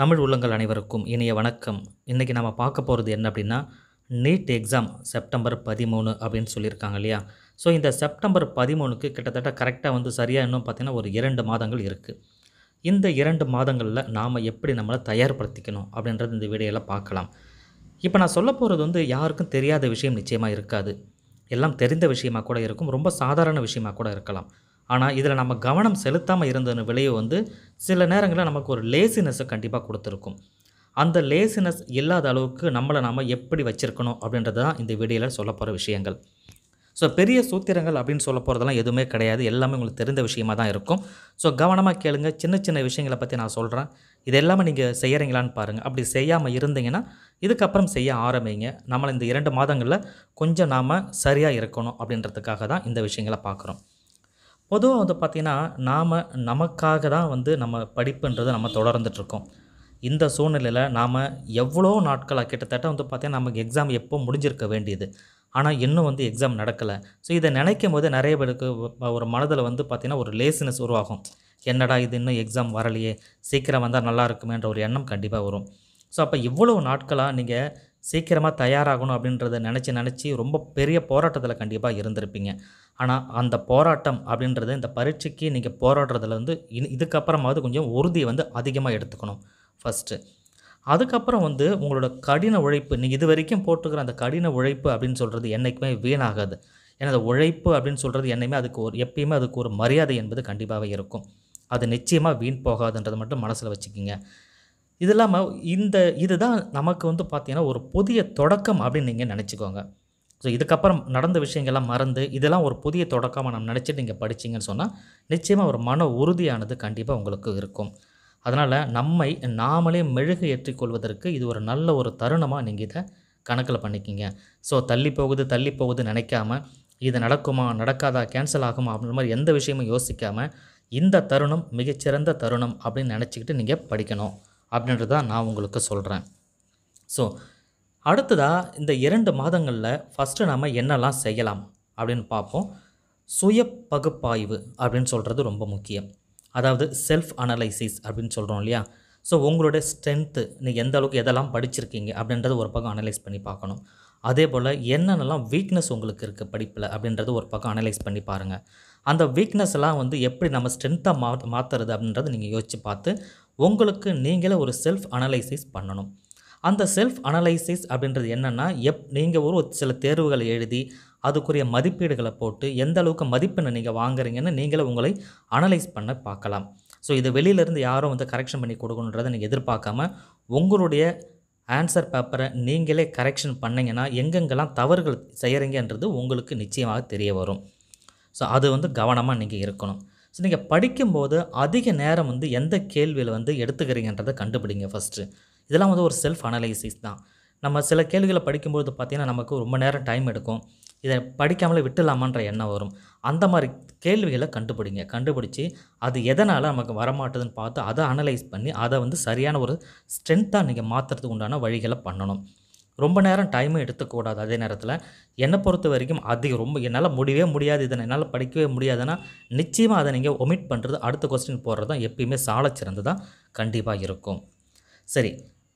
தமிழ் உள்ளங்கள் அனைவருக்கும் இனிய வணக்கம் இன்றைக்கி நம்ம பார்க்க போகிறது என்ன அப்படின்னா நீட் எக்ஸாம் செப்டம்பர் பதிமூணு அப்படின்னு சொல்லியிருக்காங்க இல்லையா ஸோ இந்த செப்டம்பர் பதிமூணுக்கு கிட்டத்தட்ட கரெக்டாக வந்து சரியாக இன்னும் பார்த்திங்கன்னா ஒரு இரண்டு மாதங்கள் இருக்குது இந்த இரண்டு மாதங்களில் நாம் எப்படி நம்மளை தயார்படுத்திக்கணும் அப்படின்றது இந்த வீடியோவில் பார்க்கலாம் இப்போ நான் சொல்ல போகிறது வந்து யாருக்கும் தெரியாத விஷயம் நிச்சயமாக இருக்காது எல்லாம் தெரிந்த விஷயமாக கூட இருக்கும் ரொம்ப சாதாரண விஷயமாக கூட இருக்கலாம் ஆனால் இதில் நம்ம கவனம் செலுத்தாமல் இருந்த விலையை வந்து சில நேரங்களில் நமக்கு ஒரு லேசினஸை கண்டிப்பாக கொடுத்துருக்கும் அந்த லேசினஸ் இல்லாத அளவுக்கு நம்மளை நாம் எப்படி வச்சுருக்கணும் அப்படின்றது தான் இந்த வீடியோவில் சொல்ல போகிற விஷயங்கள் ஸோ பெரிய சூத்திரங்கள் அப்படின்னு சொல்ல போகிறதெல்லாம் எதுவுமே கிடையாது எல்லாமே உங்களுக்கு தெரிந்த விஷயமாக தான் இருக்கும் ஸோ கவனமாக கேளுங்க சின்ன சின்ன விஷயங்களை பற்றி நான் சொல்கிறேன் இது எல்லாமே நீங்கள் செய்கிறீங்களான்னு பாருங்கள் அப்படி செய்யாமல் இருந்தீங்கன்னா இதுக்கப்புறம் செய்ய ஆரம்பிங்க நம்மளை இந்த இரண்டு மாதங்களில் கொஞ்சம் நாம் சரியாக இருக்கணும் அப்படின்றதுக்காக தான் இந்த விஷயங்களை பார்க்குறோம் பொதுவாக வந்து பார்த்திங்கன்னா நாம் நமக்காக தான் வந்து நம்ம படிப்புன்றதை நம்ம தொடர்ந்துட்டுருக்கோம் இந்த சூழ்நிலையில் நாம் எவ்வளோ நாட்களாக கிட்டத்தட்ட வந்து பார்த்திங்கன்னா நமக்கு எக்ஸாம் எப்போ முடிஞ்சிருக்க வேண்டியது ஆனால் இன்னும் வந்து எக்ஸாம் நடக்கலை ஸோ இதை நினைக்கும் போது நிறைய பேருக்கு ஒரு மனதில் வந்து பார்த்திங்கன்னா ஒரு லேசினஸ் உருவாகும் என்னடா இது இன்னும் எக்ஸாம் வரலையே சீக்கிரம் வந்தால் நல்லா இருக்குமேன்ற ஒரு எண்ணம் கண்டிப்பாக வரும் ஸோ அப்போ இவ்வளோ நாட்களாக நீங்கள் சீக்கிரமாக தயாராகணும் அப்படின்றத நினச்சி நினச்சி ரொம்ப பெரிய போராட்டத்தில் கண்டிப்பாக இருந்திருப்பீங்க ஆனால் அந்த போராட்டம் அப்படின்றது இந்த பரீட்சைக்கு நீங்கள் போராடுறதுல வந்து இதுக்கப்புறமாவது கொஞ்சம் உறுதியை வந்து அதிகமாக எடுத்துக்கணும் ஃபஸ்ட்டு அதுக்கப்புறம் வந்து உங்களோட கடின உழைப்பு நீங்கள் இது வரைக்கும் போட்டுக்கிற அந்த கடின உழைப்பு அப்படின்னு சொல்கிறது என்றைக்குமே வீணாகாது ஏன்னா அந்த உழைப்பு அப்படின்னு சொல்கிறது என்னையுமே அதுக்கு ஒரு எப்பயுமே அதுக்கு ஒரு மரியாதை என்பது கண்டிப்பாகவே இருக்கும் அது நிச்சயமாக வீண் போகாதுன்றது மட்டும் மனசில் வச்சுக்கிங்க இது இல்லாமல் இந்த இதுதான் நமக்கு வந்து பார்த்திங்கன்னா ஒரு புதிய தொடக்கம் அப்படின்னு நீங்கள் நினச்சிக்கோங்க ஸோ இதுக்கப்புறம் நடந்த விஷயங்கள்லாம் மறந்து இதெல்லாம் ஒரு புதிய தொடக்கமாக நம்ம நினச்சிட்டு நீங்கள் படிச்சிங்கன்னு சொன்னால் நிச்சயமாக ஒரு மன உறுதியானது கண்டிப்பாக உங்களுக்கு இருக்கும் அதனால் நம்மை நாமளே மெழுகு ஏற்றிக்கொள்வதற்கு இது ஒரு நல்ல ஒரு தருணமாக நீங்கள் இதை கணக்கில் பண்ணிக்கிங்க ஸோ தள்ளி போகுது தள்ளி போகுது நினைக்காம இது நடக்குமா நடக்காதா கேன்சல் ஆகுமா அப்படின்ற மாதிரி எந்த விஷயமும் யோசிக்காமல் இந்த தருணம் மிகச்சிறந்த தருணம் அப்படின்னு நினச்சிக்கிட்டு நீங்கள் படிக்கணும் அப்படின்றது தான் நான் உங்களுக்கு சொல்கிறேன் ஸோ அடுத்ததாக இந்த இரண்டு மாதங்களில் ஃபஸ்ட்டு நாம் என்னெல்லாம் செய்யலாம் அப்படின்னு பார்ப்போம் சுய பகுப்பாய்வு அப்படின்னு சொல்கிறது ரொம்ப முக்கியம் அதாவது செல்ஃப் அனலைசிஸ் அப்படின்னு சொல்கிறோம் இல்லையா ஸோ உங்களுடைய ஸ்ட்ரென்த்து நீங்கள் எந்த அளவுக்கு எதெல்லாம் படிச்சிருக்கீங்க அப்படின்றத ஒரு பக்கம் அனலைஸ் பண்ணி பார்க்கணும் அதே போல் என்னென்னலாம் வீக்னஸ் உங்களுக்கு இருக்குது படிப்பில் அப்படின்றத ஒரு பக்கம் அனலைஸ் பண்ணி பாருங்கள் அந்த எல்லாம் வந்து எப்படி நம்ம ஸ்ட்ரென்த்தாக மா மாற்றுறது அப்படின்றத நீங்கள் யோசித்து பார்த்து உங்களுக்கு நீங்களே ஒரு செல்ஃப் அனலைசிஸ் பண்ணணும் அந்த செல்ஃப் அனலைசிஸ் அப்படின்றது என்னென்னா எப் நீங்கள் ஒரு சில தேர்வுகளை எழுதி அதுக்குரிய மதிப்பீடுகளை போட்டு எந்த அளவுக்கு மதிப்பெண்ணை நீங்கள் வாங்குறீங்கன்னு நீங்களே உங்களை அனலைஸ் பண்ண பார்க்கலாம் ஸோ இதை வெளியிலேருந்து யாரும் வந்து கரெக்ஷன் பண்ணி கொடுக்கணுன்றதை நீங்கள் எதிர்பார்க்காம உங்களுடைய ஆன்சர் பேப்பரை நீங்களே கரெக்ஷன் பண்ணிங்கன்னா எங்கெங்கெல்லாம் தவறுகள் செய்கிறீங்கன்றது உங்களுக்கு நிச்சயமாக தெரிய வரும் ஸோ அது வந்து கவனமாக நீங்கள் இருக்கணும் ஸோ நீங்கள் படிக்கும்போது அதிக நேரம் வந்து எந்த கேள்வியில் வந்து எடுத்துக்கிறீங்கன்றதை கண்டுபிடிங்க ஃபஸ்ட்டு இதெல்லாம் வந்து ஒரு செல்ஃப் அனலைசிஸ் தான் நம்ம சில கேள்விகளை படிக்கும்போது பார்த்திங்கன்னா நமக்கு ரொம்ப நேரம் டைம் எடுக்கும் இதை படிக்காமலே விட்டுலாமான்ற எண்ணம் வரும் அந்த மாதிரி கேள்விகளை கண்டுபிடிங்க கண்டுபிடிச்சி அது எதனால் நமக்கு வரமாட்டுதுன்னு பார்த்து அதை அனலைஸ் பண்ணி அதை வந்து சரியான ஒரு ஸ்ட்ரென்த்தாக நீங்கள் மாற்றுறதுக்கு உண்டான வழிகளை பண்ணணும் ரொம்ப நேரம் டைமும் எடுத்துக்கூடாது அதே நேரத்தில் என்னை பொறுத்த வரைக்கும் அது ரொம்ப என்னால் முடியவே முடியாது இதை என்னால் படிக்கவே முடியாதுன்னா நிச்சயமாக அதை நீங்கள் ஒமிட் பண்ணுறது அடுத்த கொஸ்டின் போடுறது தான் எப்பயுமே சிறந்து தான் கண்டிப்பாக இருக்கும் சரி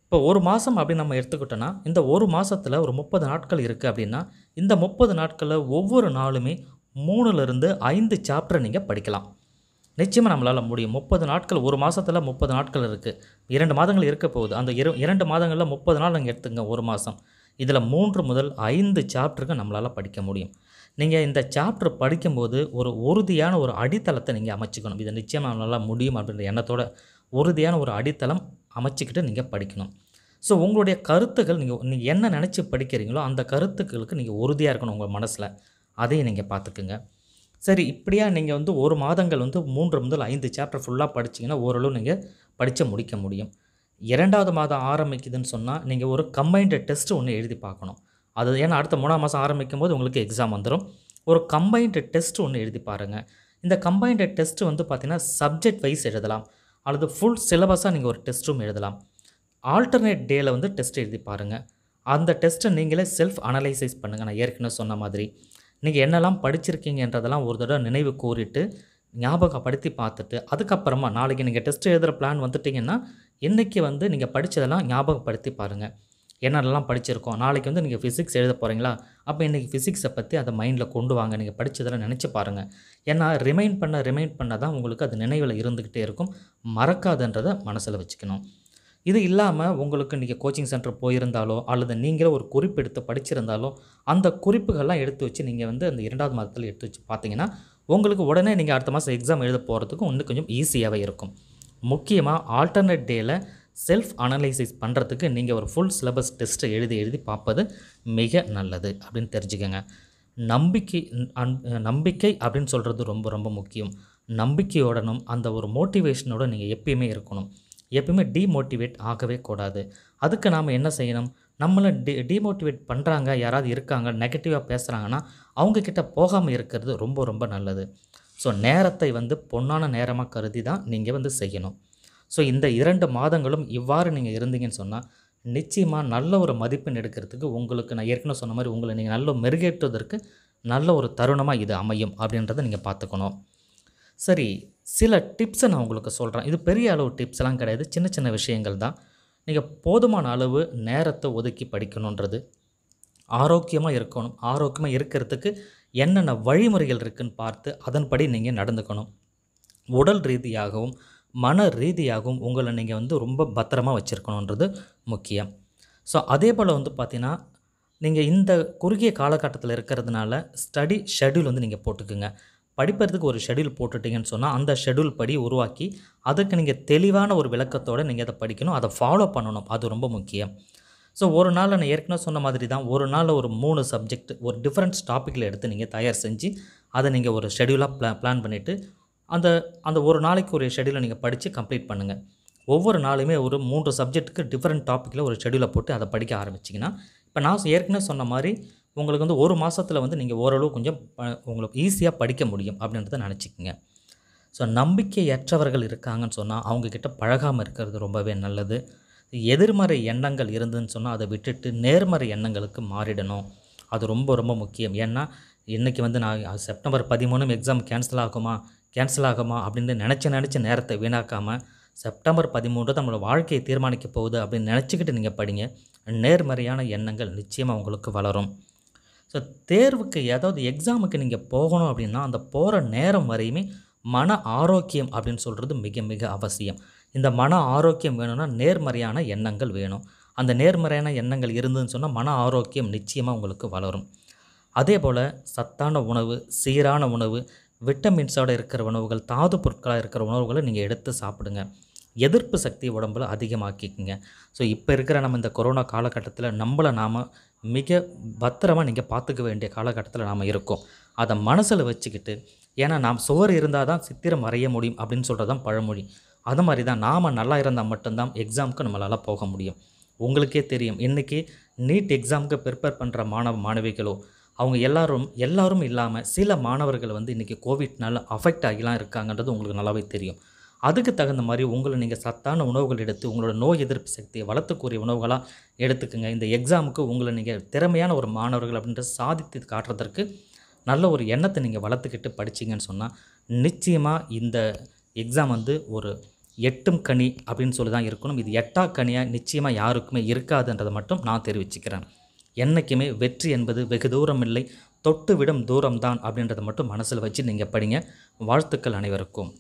இப்போ ஒரு மாதம் அப்படி நம்ம எடுத்துக்கிட்டோன்னா இந்த ஒரு மாதத்தில் ஒரு முப்பது நாட்கள் இருக்குது அப்படின்னா இந்த முப்பது நாட்களில் ஒவ்வொரு நாளுமே மூணுலேருந்து ஐந்து சாப்டர் நீங்கள் படிக்கலாம் நிச்சயமாக நம்மளால் முடியும் முப்பது நாட்கள் ஒரு மாதத்தில் முப்பது நாட்கள் இருக்குது இரண்டு மாதங்கள் இருக்க போகுது அந்த இரு இரண்டு மாதங்களில் முப்பது நாள் நாங்கள் எடுத்துங்க ஒரு மாதம் இதில் மூன்று முதல் ஐந்து சாப்டருக்கு நம்மளால் படிக்க முடியும் நீங்கள் இந்த சாப்டர் படிக்கும்போது ஒரு உறுதியான ஒரு அடித்தளத்தை நீங்கள் அமைச்சிக்கணும் இதை நிச்சயமாக நம்மளால் முடியும் அப்படின்ற எண்ணத்தோட உறுதியான ஒரு அடித்தளம் அமைச்சிக்கிட்டு நீங்கள் படிக்கணும் ஸோ உங்களுடைய கருத்துக்கள் நீங்கள் நீங்கள் என்ன நினச்சி படிக்கிறீங்களோ அந்த கருத்துக்களுக்கு நீங்கள் உறுதியாக இருக்கணும் உங்கள் மனசில் அதையும் நீங்கள் பார்த்துக்குங்க சரி இப்படியா நீங்கள் வந்து ஒரு மாதங்கள் வந்து மூன்று முதல் ஐந்து சாப்டர் ஃபுல்லாக படிச்சிங்கன்னா ஓரளவு நீங்கள் படித்து முடிக்க முடியும் இரண்டாவது மாதம் ஆரம்பிக்குதுன்னு சொன்னால் நீங்கள் ஒரு கம்பைன்டு டெஸ்ட் ஒன்று எழுதி பார்க்கணும் அது ஏன்னா அடுத்த மூணாம் மாதம் ஆரம்பிக்கும் போது உங்களுக்கு எக்ஸாம் வந்துடும் ஒரு கம்பைன்டு டெஸ்ட் ஒன்று எழுதி பாருங்கள் இந்த கம்பைன்டு டெஸ்ட் வந்து பார்த்திங்கன்னா சப்ஜெக்ட் வைஸ் எழுதலாம் அல்லது ஃபுல் சிலபஸாக நீங்கள் ஒரு டெஸ்ட்டும் எழுதலாம் ஆல்டர்னேட் டேயில் வந்து டெஸ்ட் எழுதி பாருங்கள் அந்த டெஸ்ட்டை நீங்களே செல்ஃப் அனலைசைஸ் பண்ணுங்கள் நான் ஏற்கனவே சொன்ன மாதிரி நீங்கள் என்னெல்லாம் படிச்சிருக்கீங்கன்றதெல்லாம் ஒரு தடவை நினைவு கூறிட்டு ஞாபகப்படுத்தி பார்த்துட்டு அதுக்கப்புறமா நாளைக்கு நீங்கள் டெஸ்ட் எழுதுகிற பிளான் வந்துட்டிங்கன்னா இன்றைக்கி வந்து நீங்கள் படித்ததெல்லாம் ஞாபகப்படுத்தி பாருங்கள் என்னெல்லாம் படிச்சிருக்கோம் நாளைக்கு வந்து நீங்கள் ஃபிசிக்ஸ் எழுத போகிறீங்களா அப்போ இன்றைக்கி ஃபிசிக்ஸை பற்றி அதை மைண்டில் கொண்டு வாங்க நீங்கள் படித்ததெல்லாம் நினச்சி பாருங்கள் ஏன்னா ரிமைண்ட் பண்ண ரிமைண்ட் பண்ண தான் உங்களுக்கு அது நினைவில் இருந்துக்கிட்டே இருக்கும் மறக்காதுன்றதை மனசில் வச்சுக்கணும் இது இல்லாமல் உங்களுக்கு நீங்கள் கோச்சிங் சென்டர் போயிருந்தாலோ அல்லது நீங்களே ஒரு குறிப்பு எடுத்து படிச்சிருந்தாலோ அந்த குறிப்புகள்லாம் எடுத்து வச்சு நீங்கள் வந்து அந்த இரண்டாவது மாதத்தில் எடுத்து வச்சு பார்த்தீங்கன்னா உங்களுக்கு உடனே நீங்கள் அடுத்த மாதம் எக்ஸாம் எழுத போகிறதுக்கும் ஒன்று கொஞ்சம் ஈஸியாகவே இருக்கும் முக்கியமாக ஆல்டர்னேட் டேயில் செல்ஃப் அனலைசிஸ் பண்ணுறதுக்கு நீங்கள் ஒரு ஃபுல் சிலபஸ் டெஸ்ட்டை எழுதி எழுதி பார்ப்பது மிக நல்லது அப்படின்னு தெரிஞ்சுக்கோங்க நம்பிக்கை நம்பிக்கை அப்படின்னு சொல்கிறது ரொம்ப ரொம்ப முக்கியம் நம்பிக்கையோடனும் அந்த ஒரு மோட்டிவேஷனோட நீங்கள் எப்பயுமே இருக்கணும் எப்பவுமே டீமோட்டிவேட் ஆகவே கூடாது அதுக்கு நாம் என்ன செய்யணும் நம்மளை டி டீமோட்டிவேட் பண்ணுறாங்க யாராவது இருக்காங்க நெகட்டிவாக பேசுகிறாங்கன்னா அவங்கக்கிட்ட போகாமல் இருக்கிறது ரொம்ப ரொம்ப நல்லது ஸோ நேரத்தை வந்து பொன்னான நேரமாக கருதி தான் நீங்கள் வந்து செய்யணும் ஸோ இந்த இரண்டு மாதங்களும் இவ்வாறு நீங்கள் இருந்தீங்கன்னு சொன்னால் நிச்சயமாக நல்ல ஒரு மதிப்பெண் எடுக்கிறதுக்கு உங்களுக்கு நான் ஏற்கனவே சொன்ன மாதிரி உங்களை நீங்கள் நல்ல மெருகேற்றுவதற்கு நல்ல ஒரு தருணமாக இது அமையும் அப்படின்றத நீங்கள் பார்த்துக்கணும் சரி சில டிப்ஸை நான் உங்களுக்கு சொல்கிறேன் இது பெரிய அளவு டிப்ஸ்லாம் கிடையாது சின்ன சின்ன விஷயங்கள் தான் நீங்கள் போதுமான அளவு நேரத்தை ஒதுக்கி படிக்கணுன்றது ஆரோக்கியமாக இருக்கணும் ஆரோக்கியமாக இருக்கிறதுக்கு என்னென்ன வழிமுறைகள் இருக்குன்னு பார்த்து அதன்படி நீங்கள் நடந்துக்கணும் உடல் ரீதியாகவும் மன ரீதியாகவும் உங்களை நீங்கள் வந்து ரொம்ப பத்திரமாக வச்சுருக்கணுன்றது முக்கியம் ஸோ அதே போல் வந்து பார்த்திங்கன்னா நீங்கள் இந்த குறுகிய காலகட்டத்தில் இருக்கிறதுனால ஸ்டடி ஷெடியூல் வந்து நீங்கள் போட்டுக்குங்க படிப்பதுக்கு ஒரு ஷெடியூல் போட்டுட்டிங்கன்னு சொன்னால் அந்த ஷெடியூல் படி உருவாக்கி அதுக்கு நீங்கள் தெளிவான ஒரு விளக்கத்தோடு நீங்கள் அதை படிக்கணும் அதை ஃபாலோ பண்ணணும் அது ரொம்ப முக்கியம் ஸோ ஒரு நாள் நான் ஏற்கனவே சொன்ன மாதிரி தான் ஒரு நாள் ஒரு மூணு சப்ஜெக்ட் ஒரு டிஃப்ரெண்ட்ஸ் டாப்பிக்கில் எடுத்து நீங்கள் தயார் செஞ்சு அதை நீங்கள் ஒரு ஷெடியூலாக ப்ளா பிளான் பண்ணிவிட்டு அந்த அந்த ஒரு நாளைக்கு ஒரு ஷெடியூலை நீங்கள் படித்து கம்ப்ளீட் பண்ணுங்கள் ஒவ்வொரு நாளுமே ஒரு மூன்று சப்ஜெக்ட்டுக்கு டிஃப்ரெண்ட் டாப்பிக்கில் ஒரு ஷெடியூலை போட்டு அதை படிக்க ஆரம்பிச்சிங்கன்னா இப்போ நான் ஏற்கனவே சொன்ன மாதிரி உங்களுக்கு வந்து ஒரு மாதத்தில் வந்து நீங்கள் ஓரளவு கொஞ்சம் உங்களுக்கு ஈஸியாக படிக்க முடியும் அப்படின்றத நினச்சிக்கோங்க ஸோ நம்பிக்கையற்றவர்கள் இருக்காங்கன்னு சொன்னால் அவங்கக்கிட்ட பழகாமல் இருக்கிறது ரொம்பவே நல்லது எதிர்மறை எண்ணங்கள் இருந்துன்னு சொன்னால் அதை விட்டுட்டு நேர்மறை எண்ணங்களுக்கு மாறிடணும் அது ரொம்ப ரொம்ப முக்கியம் ஏன்னா இன்றைக்கி வந்து நான் செப்டம்பர் பதிமூணும் எக்ஸாம் கேன்சல் ஆகுமா கேன்சல் ஆகுமா அப்படின்னு நினச்சி நினச்சி நேரத்தை வீணாக்காமல் செப்டம்பர் பதிமூன்று நம்மளோட வாழ்க்கையை தீர்மானிக்க போகுது அப்படின்னு நினச்சிக்கிட்டு நீங்கள் படிங்க நேர்மறையான எண்ணங்கள் நிச்சயமாக உங்களுக்கு வளரும் ஸோ தேர்வுக்கு ஏதாவது எக்ஸாமுக்கு நீங்கள் போகணும் அப்படின்னா அந்த போகிற நேரம் வரையுமே மன ஆரோக்கியம் அப்படின்னு சொல்கிறது மிக மிக அவசியம் இந்த மன ஆரோக்கியம் வேணும்னா நேர்மறையான எண்ணங்கள் வேணும் அந்த நேர்மறையான எண்ணங்கள் இருந்ததுன்னு சொன்னால் மன ஆரோக்கியம் நிச்சயமாக உங்களுக்கு வளரும் அதே போல் சத்தான உணவு சீரான உணவு விட்டமின்ஸோடு இருக்கிற உணவுகள் தாது பொருட்களாக இருக்கிற உணவுகளை நீங்கள் எடுத்து சாப்பிடுங்க எதிர்ப்பு சக்தி உடம்புல அதிகமாக்கிக்குங்க ஸோ இப்போ இருக்கிற நம்ம இந்த கொரோனா காலகட்டத்தில் நம்மளை நாம் மிக பத்திரமாக நீங்கள் பார்த்துக்க வேண்டிய காலகட்டத்தில் நாம் இருக்கோம் அதை மனசில் வச்சுக்கிட்டு ஏன்னா நாம் சுவர் இருந்தால் தான் சித்திரம் வரைய முடியும் அப்படின்னு சொல்கிறது தான் பழமொழி அது மாதிரி தான் நாம் நல்லா இருந்தால் மட்டும்தான் எக்ஸாமுக்கு நம்மளால் போக முடியும் உங்களுக்கே தெரியும் இன்றைக்கி நீட் எக்ஸாமுக்கு ப்ரிப்பேர் பண்ணுற மாணவ மாணவிகளோ அவங்க எல்லாரும் எல்லாரும் இல்லாமல் சில மாணவர்கள் வந்து இன்றைக்கி கோவிட்னால அஃபெக்ட் ஆகிலாம் இருக்காங்கன்றது உங்களுக்கு நல்லாவே தெரியும் அதுக்கு தகுந்த மாதிரி உங்களை நீங்கள் சத்தான உணவுகள் எடுத்து உங்களோட நோய் எதிர்ப்பு சக்தியை வளர்த்துக்கூடிய உணவுகளாக எடுத்துக்கோங்க இந்த எக்ஸாமுக்கு உங்களை நீங்கள் திறமையான ஒரு மாணவர்கள் அப்படின்ற சாதித்து காட்டுறதற்கு நல்ல ஒரு எண்ணத்தை நீங்கள் வளர்த்துக்கிட்டு படிச்சிங்கன்னு சொன்னால் நிச்சயமாக இந்த எக்ஸாம் வந்து ஒரு எட்டும் கனி அப்படின்னு சொல்லி தான் இருக்கணும் இது எட்டா கனியாக நிச்சயமாக யாருக்குமே இருக்காதுன்றதை மட்டும் நான் தெரிவிச்சுக்கிறேன் என்றைக்குமே வெற்றி என்பது வெகு தூரம் இல்லை தொட்டுவிடும் தூரம்தான் அப்படின்றத மட்டும் மனசில் வச்சு நீங்கள் படிங்க வாழ்த்துக்கள் அனைவருக்கும்